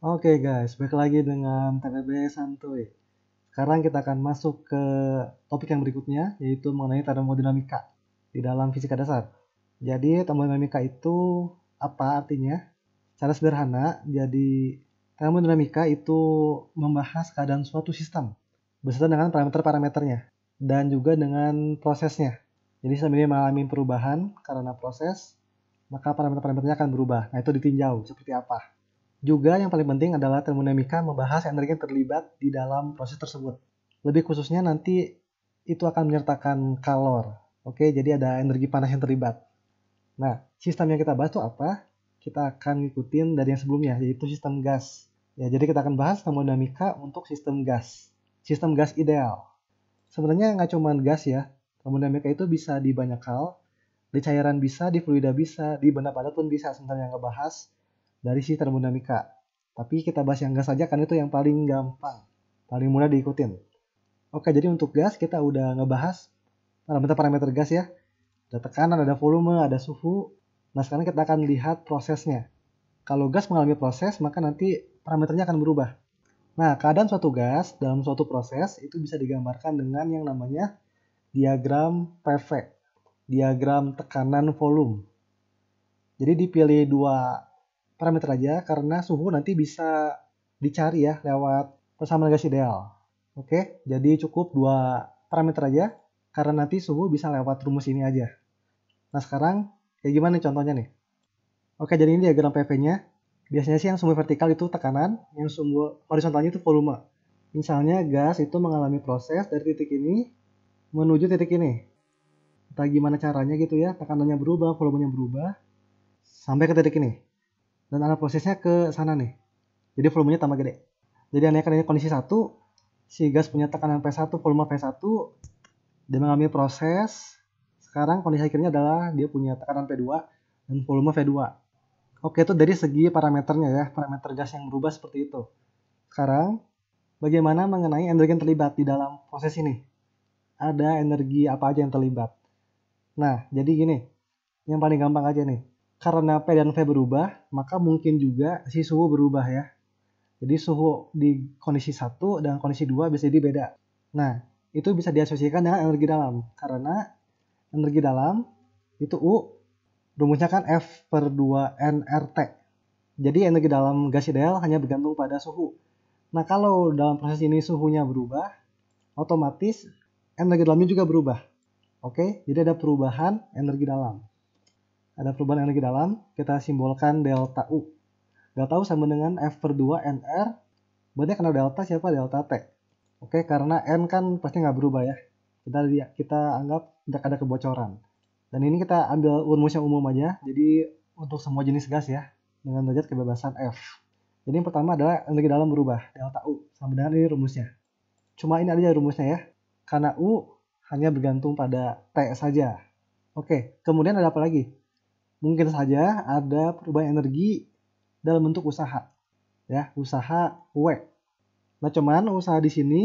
Oke okay guys, balik lagi dengan TPB Santuy. Sekarang kita akan masuk ke topik yang berikutnya, yaitu mengenai termodinamika di dalam fisika dasar. Jadi termodinamika itu apa artinya? Secara sederhana, jadi termodinamika itu membahas keadaan suatu sistem beserta dengan parameter-parameternya dan juga dengan prosesnya. Jadi sistem ini mengalami perubahan karena proses, maka parameter-parameternya akan berubah. Nah itu ditinjau seperti apa. Juga yang paling penting adalah termodinamika membahas energi yang terlibat di dalam proses tersebut. Lebih khususnya nanti itu akan menyertakan kalor. Oke, jadi ada energi panas yang terlibat. Nah, sistem yang kita bahas itu apa? Kita akan ngikutin dari yang sebelumnya, yaitu sistem gas. Ya, jadi kita akan bahas termodinamika untuk sistem gas. Sistem gas ideal. Sebenarnya nggak cuma gas ya, termodinamika itu bisa di banyak hal. Di cairan bisa, di fluida bisa, di benda padat pun bisa sebenarnya bahas dari si termodinamika. Tapi kita bahas yang gas saja karena itu yang paling gampang, paling mudah diikutin. Oke, jadi untuk gas kita udah ngebahas parameter-parameter gas ya. Ada tekanan, ada volume, ada suhu. Nah, sekarang kita akan lihat prosesnya. Kalau gas mengalami proses, maka nanti parameternya akan berubah. Nah, keadaan suatu gas dalam suatu proses itu bisa digambarkan dengan yang namanya diagram PV, diagram tekanan volume. Jadi dipilih dua parameter aja karena suhu nanti bisa dicari ya lewat persamaan gas ideal. Oke, jadi cukup dua parameter aja karena nanti suhu bisa lewat rumus ini aja. Nah sekarang kayak gimana contohnya nih? Oke, jadi ini diagram PV-nya. Biasanya sih yang sumbu vertikal itu tekanan, yang sumbu horizontalnya itu volume. Misalnya gas itu mengalami proses dari titik ini menuju titik ini. Entah gimana caranya gitu ya, tekanannya berubah, volumenya berubah, sampai ke titik ini dan arah prosesnya ke sana nih. Jadi volumenya tambah gede. Jadi andaikan ini kondisi satu, si gas punya tekanan P1, volume P1, dia mengalami proses. Sekarang kondisi akhirnya adalah dia punya tekanan P2 dan volume V2. Oke, itu dari segi parameternya ya, parameter gas yang berubah seperti itu. Sekarang, bagaimana mengenai energi yang terlibat di dalam proses ini? Ada energi apa aja yang terlibat? Nah, jadi gini, yang paling gampang aja nih karena P dan V berubah, maka mungkin juga si suhu berubah ya. Jadi suhu di kondisi 1 dan kondisi 2 bisa jadi beda. Nah, itu bisa diasosiasikan dengan energi dalam. Karena energi dalam itu U, rumusnya kan F per 2 NRT. Jadi energi dalam gas ideal hanya bergantung pada suhu. Nah, kalau dalam proses ini suhunya berubah, otomatis energi dalamnya juga berubah. Oke, jadi ada perubahan energi dalam ada perubahan energi dalam, kita simbolkan delta U. Delta U sama dengan F per 2 NR, Berarti karena delta siapa? Delta T. Oke, karena N kan pasti nggak berubah ya. Kita kita anggap tidak ada kebocoran. Dan ini kita ambil rumus yang umum aja, jadi untuk semua jenis gas ya, dengan derajat kebebasan F. Jadi yang pertama adalah energi dalam berubah, delta U, sama dengan ini rumusnya. Cuma ini aja rumusnya ya, karena U hanya bergantung pada T saja. Oke, kemudian ada apa lagi? mungkin saja ada perubahan energi dalam bentuk usaha. Ya, usaha W. Nah, cuman usaha di sini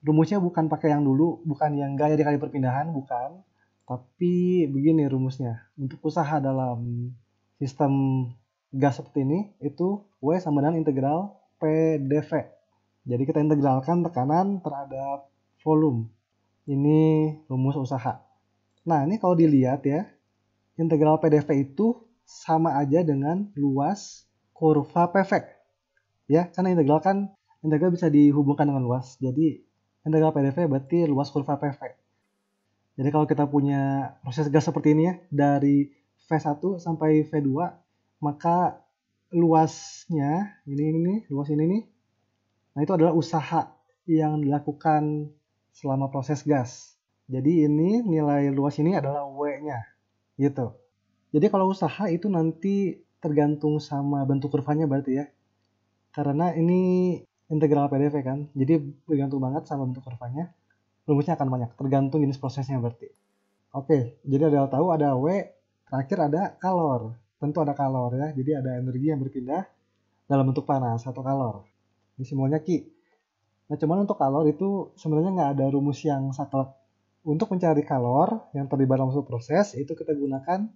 rumusnya bukan pakai yang dulu, bukan yang gaya di kali perpindahan, bukan. Tapi begini rumusnya. Untuk usaha dalam sistem gas seperti ini, itu W sama dengan integral p PDV. Jadi kita integralkan tekanan terhadap volume. Ini rumus usaha. Nah, ini kalau dilihat ya, integral PDV itu sama aja dengan luas kurva perfect. Ya, karena integral kan integral bisa dihubungkan dengan luas. Jadi integral PDV berarti luas kurva perfect. Jadi kalau kita punya proses gas seperti ini ya, dari V1 sampai V2, maka luasnya, ini, ini, ini luas ini nih, nah itu adalah usaha yang dilakukan selama proses gas. Jadi ini nilai luas ini adalah W-nya gitu. Jadi kalau usaha itu nanti tergantung sama bentuk kurvanya berarti ya. Karena ini integral PDF kan, jadi bergantung banget sama bentuk kurvanya. Rumusnya akan banyak, tergantung jenis prosesnya berarti. Oke, jadi ada yang tahu, ada W, terakhir ada kalor. Tentu ada kalor ya, jadi ada energi yang berpindah dalam bentuk panas atau kalor. Ini semuanya Ki. Nah cuman untuk kalor itu sebenarnya nggak ada rumus yang saklek untuk mencari kalor yang terlibat dalam suatu proses itu kita gunakan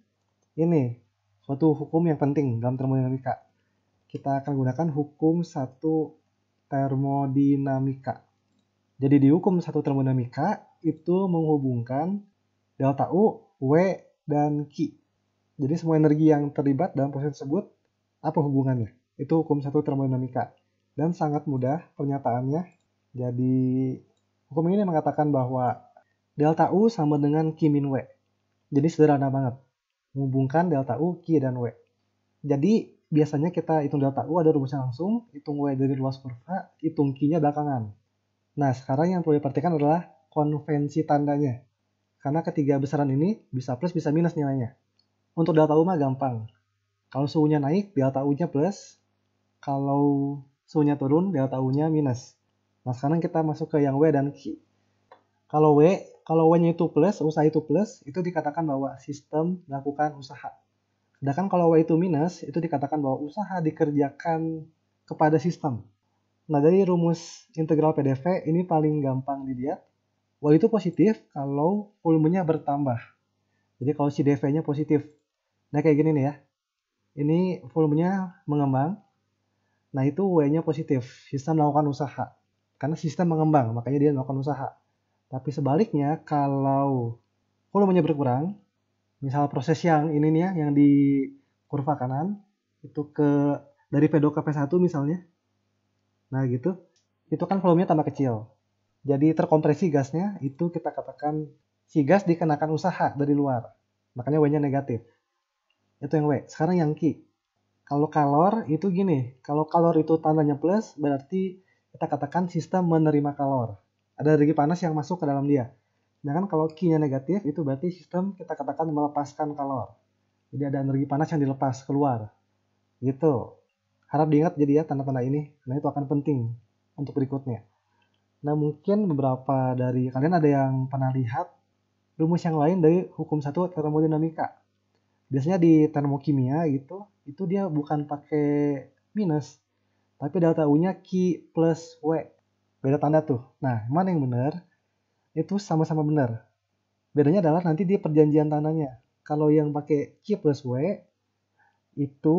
ini suatu hukum yang penting dalam termodinamika. Kita akan gunakan hukum satu termodinamika. Jadi di hukum satu termodinamika itu menghubungkan delta U, W, dan Q. Jadi semua energi yang terlibat dalam proses tersebut apa hubungannya? Itu hukum satu termodinamika. Dan sangat mudah pernyataannya. Jadi hukum ini mengatakan bahwa Delta U sama dengan Ki min W. Jadi sederhana banget. Menghubungkan delta U, Ki, dan W. Jadi biasanya kita hitung delta U ada rumusnya langsung, hitung W dari luas kurva, hitung Ki-nya belakangan. Nah, sekarang yang perlu diperhatikan adalah konvensi tandanya. Karena ketiga besaran ini bisa plus bisa minus nilainya. Untuk delta U mah gampang. Kalau suhunya naik, delta U-nya plus. Kalau suhunya turun, delta U-nya minus. Nah, sekarang kita masuk ke yang W dan Q. Kalau W kalau w nya itu plus, usaha itu plus, itu dikatakan bahwa sistem melakukan usaha. Sedangkan kalau W itu minus, itu dikatakan bahwa usaha dikerjakan kepada sistem. Nah, dari rumus integral PDV ini paling gampang dilihat. Y itu positif kalau volumenya bertambah. Jadi kalau si DV-nya positif. Nah, kayak gini nih ya. Ini volumenya mengembang. Nah, itu W-nya positif. Sistem melakukan usaha. Karena sistem mengembang, makanya dia melakukan usaha. Tapi sebaliknya kalau volumenya berkurang, misal proses yang ini nih ya, yang di kurva kanan, itu ke dari P2 ke P1 misalnya. Nah gitu, itu kan volumenya tambah kecil. Jadi terkompresi gasnya itu kita katakan si gas dikenakan usaha dari luar. Makanya W-nya negatif. Itu yang W. Sekarang yang Q. Kalau kalor itu gini, kalau kalor itu tandanya plus berarti kita katakan sistem menerima kalor ada energi panas yang masuk ke dalam dia. Nah kan kalau Q-nya negatif, itu berarti sistem kita katakan melepaskan kalor. Jadi ada energi panas yang dilepas keluar. Gitu. Harap diingat jadi ya tanda-tanda ini, karena itu akan penting untuk berikutnya. Nah mungkin beberapa dari kalian ada yang pernah lihat rumus yang lain dari hukum satu termodinamika. Biasanya di termokimia gitu, itu dia bukan pakai minus, tapi delta U-nya Q plus W beda tanda tuh. Nah, mana yang benar? Itu sama-sama benar. Bedanya adalah nanti di perjanjian tanahnya. Kalau yang pakai Q plus W, itu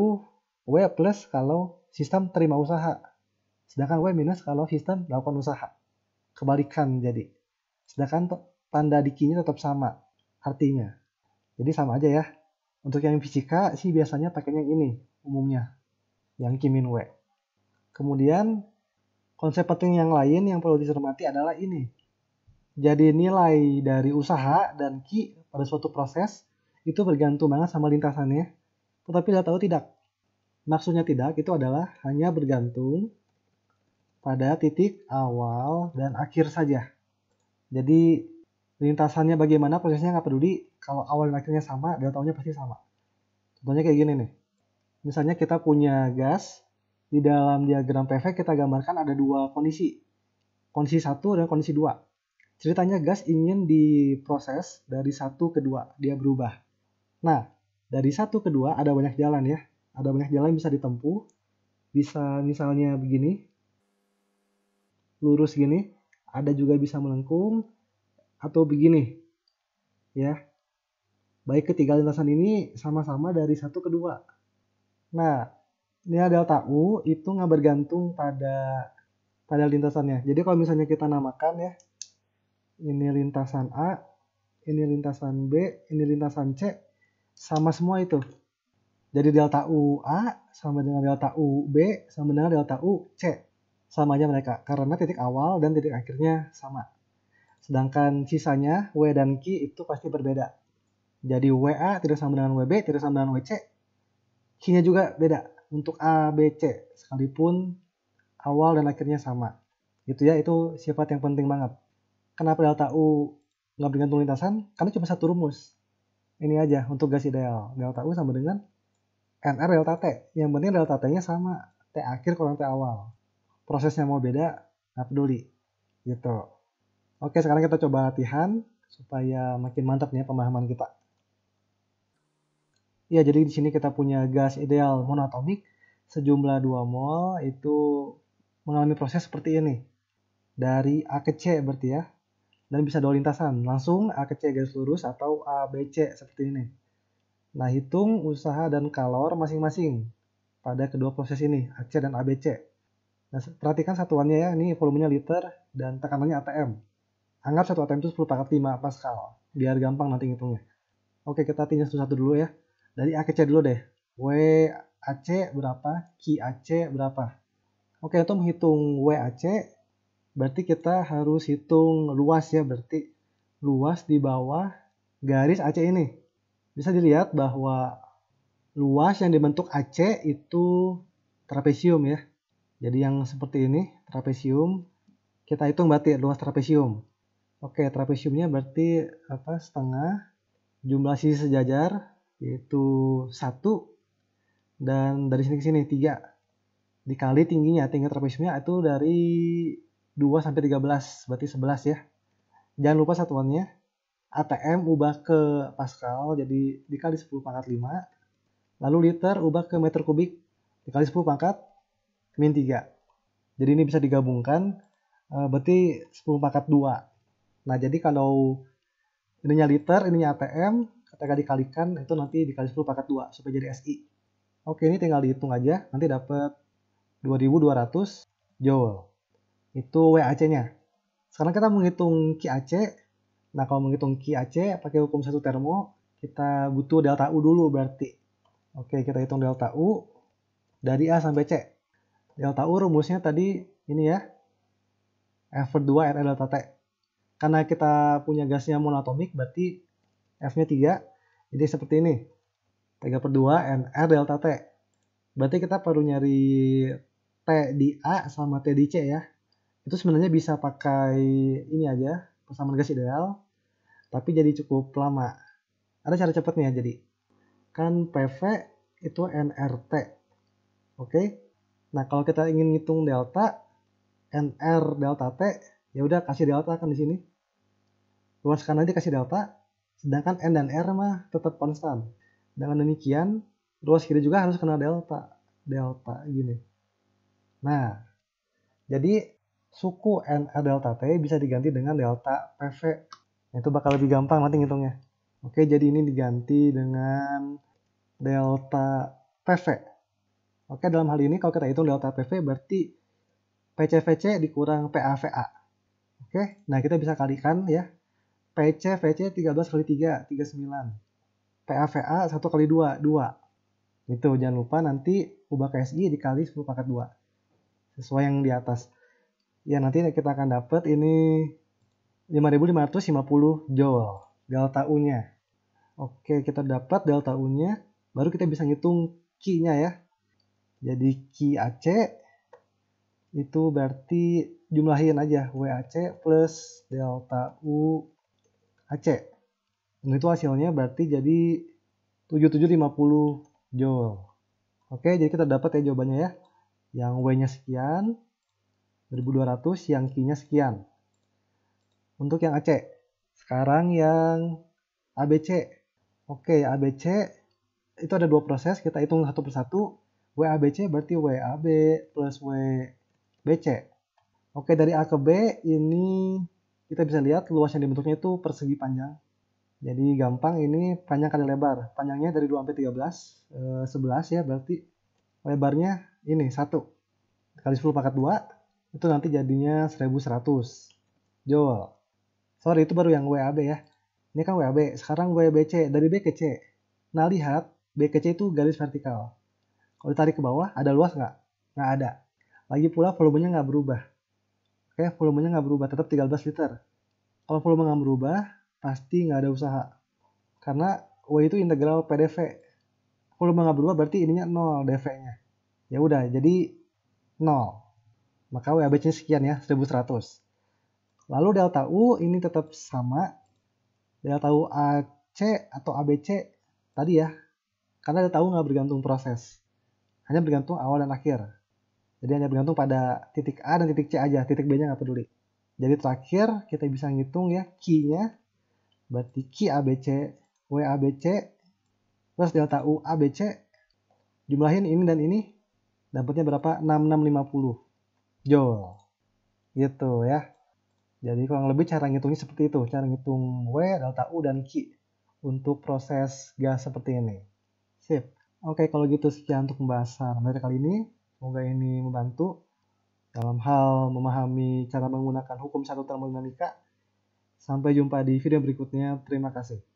W plus kalau sistem terima usaha. Sedangkan W minus kalau sistem melakukan usaha. Kebalikan jadi. Sedangkan tanda di q tetap sama artinya. Jadi sama aja ya. Untuk yang fisika sih biasanya pakainya yang ini umumnya. Yang Q minus W. Kemudian Konsep penting yang lain yang perlu dicermati adalah ini. Jadi nilai dari usaha dan ki pada suatu proses itu bergantung banget sama lintasannya. Tetapi tidak tahu tidak. Maksudnya tidak itu adalah hanya bergantung pada titik awal dan akhir saja. Jadi lintasannya bagaimana prosesnya nggak peduli kalau awal dan akhirnya sama dia tahunnya pasti sama. Contohnya kayak gini nih. Misalnya kita punya gas, di dalam diagram PV kita gambarkan ada dua kondisi. Kondisi satu dan kondisi dua. Ceritanya gas ingin diproses dari satu ke dua, dia berubah. Nah, dari satu ke dua ada banyak jalan ya. Ada banyak jalan yang bisa ditempuh. Bisa misalnya begini, lurus gini, ada juga bisa melengkung atau begini. Ya. Baik ketiga lintasan ini sama-sama dari satu ke dua. Nah, ini delta U itu nggak bergantung pada pada lintasannya. Jadi kalau misalnya kita namakan ya, ini lintasan A, ini lintasan B, ini lintasan C, sama semua itu. Jadi delta U A sama dengan delta U B sama dengan delta U C. Sama aja mereka, karena titik awal dan titik akhirnya sama. Sedangkan sisanya W dan Q itu pasti berbeda. Jadi WA tidak sama dengan WB, tidak sama dengan WC. Q-nya juga beda untuk A, B, C sekalipun awal dan akhirnya sama. Gitu ya, itu sifat yang penting banget. Kenapa delta U nggak bergantung lintasan? Karena cuma satu rumus. Ini aja untuk gas ideal. Delta U sama dengan NR delta T. Yang penting delta T-nya sama. T akhir kurang T awal. Prosesnya mau beda, nggak peduli. Gitu. Oke, sekarang kita coba latihan supaya makin mantap nih pemahaman kita. Ya, jadi di sini kita punya gas ideal monatomik sejumlah 2 mol itu mengalami proses seperti ini. Dari A ke C berarti ya. Dan bisa dua lintasan, langsung A ke C garis lurus atau A, B, C seperti ini. Nah, hitung usaha dan kalor masing-masing pada kedua proses ini, A C dan A B C. Nah, perhatikan satuannya ya, ini volumenya liter dan tekanannya ATM. Anggap satu ATM itu 10 pangkat 5 Pascal, biar gampang nanti ngitungnya. Oke, kita tinjau satu-satu dulu ya. Dari AKC dulu deh. W WAC berapa? AC berapa? Oke, untuk menghitung W WAC, berarti kita harus hitung luas ya. Berarti luas di bawah garis AC ini. Bisa dilihat bahwa luas yang dibentuk AC itu trapesium ya. Jadi yang seperti ini, trapesium. Kita hitung berarti luas trapesium. Oke, trapesiumnya berarti apa setengah jumlah sisi sejajar yaitu satu dan dari sini ke sini tiga dikali tingginya tinggi trapesiumnya itu dari 2 sampai 13 berarti 11 ya jangan lupa satuannya ATM ubah ke Pascal jadi dikali 10 pangkat 5 lalu liter ubah ke meter kubik dikali 10 pangkat min 3 jadi ini bisa digabungkan eh, berarti 10 pangkat 2 nah jadi kalau ininya liter ininya ATM ketika dikalikan itu nanti dikali 10 pangkat 2 supaya jadi SI. Oke, ini tinggal dihitung aja, nanti dapat 2200 joule. Itu WAC-nya. Sekarang kita menghitung QAC. Nah, kalau menghitung QAC pakai hukum satu termo, kita butuh delta U dulu berarti. Oke, kita hitung delta U dari A sampai C. Delta U rumusnya tadi ini ya, F2 R delta T. Karena kita punya gasnya monatomik, berarti F-nya 3. Jadi seperti ini. 3 per 2 and R delta T. Berarti kita perlu nyari T di A sama T di C ya. Itu sebenarnya bisa pakai ini aja, persamaan gas ideal. Tapi jadi cukup lama. Ada cara cepatnya ya, jadi. Kan PV itu NRT. Oke. Nah, kalau kita ingin ngitung delta, NR delta T, ya udah kasih delta kan di sini. Luaskan aja kasih delta, Sedangkan N dan R mah tetap konstan. Dengan demikian, ruas kiri juga harus kena delta. Delta gini. Nah, jadi suku n r delta T bisa diganti dengan delta PV. Nah, itu bakal lebih gampang nanti ngitungnya. Oke, jadi ini diganti dengan delta PV. Oke, dalam hal ini kalau kita hitung delta PV berarti PCVC dikurang PAVA. Oke, nah kita bisa kalikan ya PC VC 13 kali 3 39 VA 1 kali 2 2 itu jangan lupa nanti ubah ke dikali 10 pangkat 2 sesuai yang di atas ya nanti kita akan dapat ini 5550 joule delta U nya oke kita dapat delta U nya baru kita bisa ngitung Q nya ya jadi Q AC itu berarti jumlahin aja WAC plus delta U AC. Dan itu hasilnya berarti jadi 7750 Joule. Oke, jadi kita dapat ya jawabannya ya. Yang W-nya sekian, 1200, yang Q-nya sekian. Untuk yang AC. Sekarang yang ABC. Oke, ABC itu ada dua proses, kita hitung satu persatu. WABC berarti WAB plus WBC. Oke, dari A ke B ini kita bisa lihat luas yang dibentuknya itu persegi panjang. Jadi gampang ini panjang kali lebar. Panjangnya dari 2 sampai 13, 11 eh, ya berarti lebarnya ini 1 kali 10 pangkat 2 itu nanti jadinya 1100 joule. Sorry itu baru yang WAB ya. Ini kan WAB, sekarang WBC dari B ke C. Nah lihat B ke C itu garis vertikal. Kalau ditarik ke bawah ada luas nggak? Nggak ada. Lagi pula volumenya nggak berubah. Oke, volumenya nggak berubah, tetap 13 liter. Kalau volume nggak berubah, pasti nggak ada usaha. Karena W itu integral PDV. Volume nggak berubah berarti ininya 0 DV-nya. Ya udah, jadi 0. Maka WABC-nya sekian ya, 1100. Lalu delta U ini tetap sama. Delta U AC atau ABC tadi ya. Karena delta U nggak bergantung proses. Hanya bergantung awal dan akhir. Jadi hanya bergantung pada titik A dan titik C aja, titik B-nya nggak peduli. Jadi terakhir kita bisa ngitung ya Q-nya, berarti Q ABC, W ABC, plus delta U ABC, jumlahin ini dan ini, dapatnya berapa? 6650 Joule. Gitu ya. Jadi kurang lebih cara ngitungnya seperti itu, cara ngitung W, delta U, dan Q untuk proses gas seperti ini. Sip. Oke, kalau gitu sekian untuk pembahasan materi nah, kali ini. Semoga ini membantu dalam hal memahami cara menggunakan hukum satu termodinamika. Sampai jumpa di video berikutnya. Terima kasih.